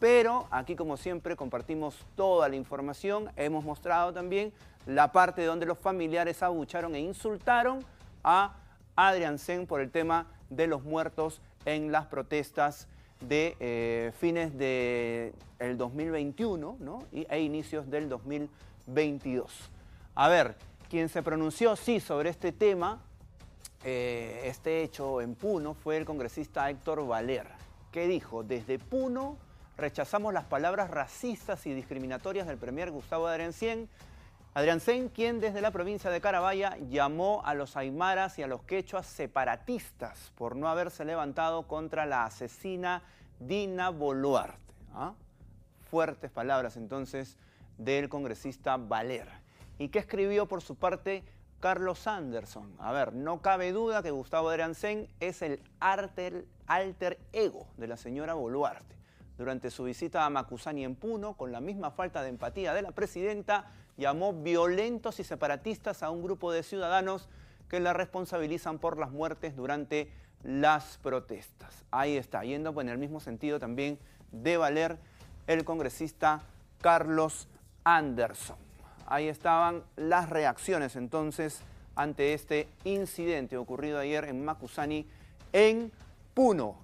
pero aquí como siempre compartimos toda la información, hemos mostrado también la parte donde los familiares abucharon e insultaron a Adrian Sen por el tema de los muertos en las protestas de eh, fines del 2021 e inicios del 2022. A ver, quien se pronunció sí sobre este tema, eh, este hecho en Puno, fue el congresista Héctor Valer, que dijo, desde Puno Rechazamos las palabras racistas y discriminatorias del premier Gustavo Adrencien, Adrián Sen, quien desde la provincia de Carabaya llamó a los aymaras y a los quechuas separatistas por no haberse levantado contra la asesina Dina Boluarte. ¿ah? Fuertes palabras entonces del congresista Valer ¿Y qué escribió por su parte Carlos Anderson? A ver, no cabe duda que Gustavo Adrián es el alter ego de la señora Boluarte durante su visita a Macusani en Puno, con la misma falta de empatía de la presidenta, llamó violentos y separatistas a un grupo de ciudadanos que la responsabilizan por las muertes durante las protestas. Ahí está, yendo en el mismo sentido también de valer el congresista Carlos Anderson. Ahí estaban las reacciones entonces ante este incidente ocurrido ayer en Macusani, en Puno.